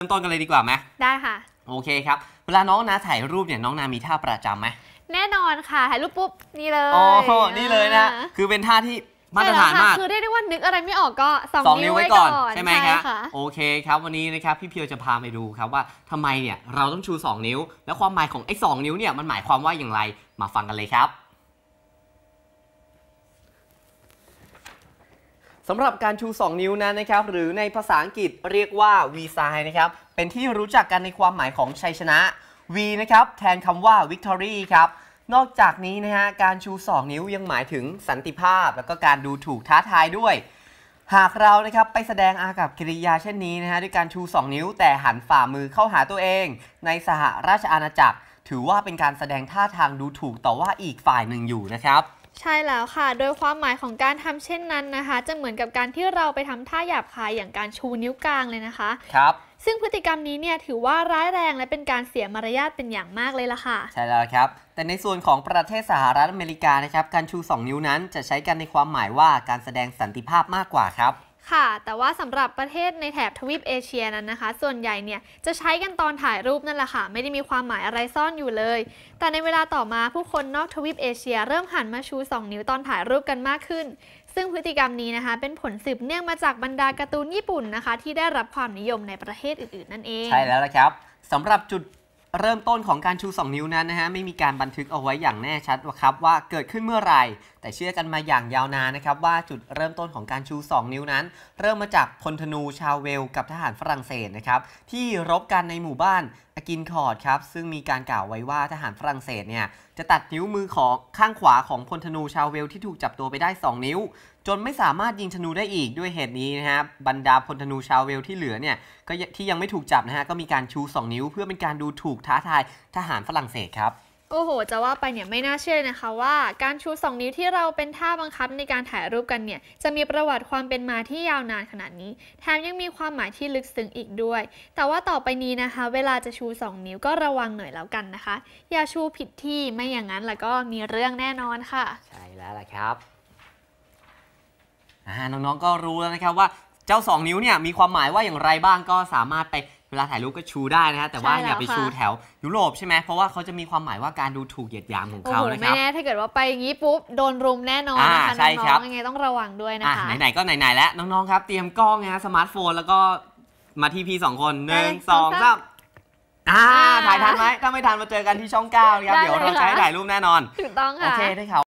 เริ่มต้นกันเลยดีกว่าไหม ได้ค่ะ โอเคครับ เวลาน้องนาถ่ายรูปเนี่ยน้องนามีท่าประจำไหมแน่นอนค่ะ ถ่ายรูปปุ๊บนี่เลย อ๋อ นี่เลยนะ คือเป็นท่าที่มาตรฐานมาก คือได้ได้ว่านึกอะไรไม่ออกก็สองนิ้วไว้ก่อนใช่ไหมครับโอเคครับวันนี้นะครับพี่เพียวจะพาไปดูครับว่าทำไมเนี่ยเราต้องชู 2 นิ้ว แล้วความหมายของไอ้สนิ้วเนี่ยมันหมายความว่าอย่างไรมาฟังกันเลยครับสำหรับการชู 2 นิ้วนั้นนะครับ หรือในภาษาอังกฤษเรียกว่า V sign นะครับ เป็นที่รู้จักกันในความหมายของชัยชนะ V นะครับแทนคำว่า victory ครับนอกจากนี้นะฮะการชู 2 นิ้วยังหมายถึงสันติภาพแล้วก็การดูถูกท้าทายด้วย หากเรานะครับไปแสดงอากับกิริยาเช่นนี้นะฮะด้วยการชู 2 นิ้วแต่หันฝ่ามือเข้าหาตัวเองในสหราชอาณาจักร ถือว่าเป็นการแสดงท่าทางดูถูกต่อว่าอีกฝ่ายหนึ่งอยู่นะครับใช่แล้วค่ะ โดยความหมายของการทำเช่นนั้นนะคะ จะเหมือนกับการที่เราไปทำท่าหยาบคายอย่างการชูนิ้วกลางเลยนะคะ ครับ ซึ่งพฤติกรรมนี้เนี่ยถือว่าร้ายแรงและเป็นการเสียมารยาทเป็นอย่างมากเลยล่ะค่ะ ใช่แล้วครับ แต่ในส่วนของประเทศสหรัฐอเมริกานะครับ การชู 2 นิ้วนั้นจะใช้กันในความหมายว่าการแสดงสันติภาพมากกว่าครับค่ะแต่ว่าสำหรับประเทศในแถบทวีปเอเชียนั้นนะคะ ส่วนใหญ่เนี่ยจะใช้กันตอนถ่ายรูปนั่นแหละค่ะไม่ได้มีความหมายอะไรซ่อนอยู่เลย แต่ในเวลาต่อมาผู้คนนอกทวีปเอเชียเริ่มหันมาชู 2 นิ้วตอนถ่ายรูปกันมากขึ้น ซึ่งพฤติกรรมนี้นะคะเป็นผลสืบเนื่องมาจากบรรดาการ์ตูนญี่ปุ่นนะคะที่ได้รับความนิยมในประเทศอื่นๆนั่นเองใช่แล้วละครับสำหรับจุดเริ่มต้นของการชู 2 นิ้วนั้นนะฮะไม่มีการบันทึกเอาไว้อย่างแน่ชัด ว่าครับว่าเกิดขึ้นเมื่อไหร่แต่เชื่อกันมาอย่างยาวนานนะครับ ว่าจุดเริ่มต้นของการชู 2 นิ้วนั้น เริ่มมาจากพลธนูชาวเวล กับทหารฝรั่งเศสนะครับที่รบกันในหมู่บ้านกินคอร์ดครับซึ่งมีการกล่าวไว้ว่าทหารฝรั่งเศสเนี่ยจะตัดนิ้วมือของข้างขวาของพลธนูชาวเวลที่ถูกจับตัวไปได้ 2 นิ้ว จนไม่สามารถยิงธนูได้อีกด้วยเหตุนี้นะครับรรดาพลธนูชาวเวลที่เหลือเนี่ยก็ที่ยังไม่ถูกจับนะฮะก็มีการชู 2 นิ้วเพื่อเป็นการดูถูกท้าทายทหารฝรั่งเศสครับโอ้โห จะว่าไปเนี่ยไม่น่าเชื่อนะคะว่า การชู 2 นิ้วที่เราเป็นท่าบังคับในการถ่ายรูปกันเนี่ยจะมีประวัติความเป็นมาที่ยาวนานขนาดนี้แถมยังมีความหมายที่ลึกซึ้งอีกด้วย แต่ว่าต่อไปนี้นะคะ เวลาจะชู 2 นิ้วก็ระวังหน่อยแล้วกันนะคะ อย่าชูผิดที่ไม่อย่างนั้นแล้วก็มีเรื่องแน่นอนค่ะใช่แล้วล่ะครับน้องๆก็รู้แล้วนะครับว่าเจ้า 2 นิ้วเนี่ยมีความหมายว่าอย่างไรบ้างก็สามารถไปเวลาถ่ายรูปก็ชูได้นะฮะแต่ว่าอย่าไปชูแถวยุโรปใช่ไหมเพราะว่าเขาจะมีความหมายว่าการดูถูกเหยียดหยามของเขานะครับไม่แน่ ถ้าเกิดว่าไปอย่างนี้ปุ๊บ โดนรุมแน่นอนนะคะน้องๆยังไงต้องระวังด้วยนะคะ ไหน ๆ ก็ไหน ๆ แล้ว น้อง ๆ ครับ เตรียมกล้องนะสมาร์ทโฟน แล้วก็มาที่พี่สองคนหนึ่งสองสามอ่า ถ่ายทันไหมถ้าไม่ทันมาเจอกันที่ช่องเก้านะครับเดี๋ยวเราใช้ถ่ายรูปแน่นอนถูกต้องค่ะโอเคได้ค่ะ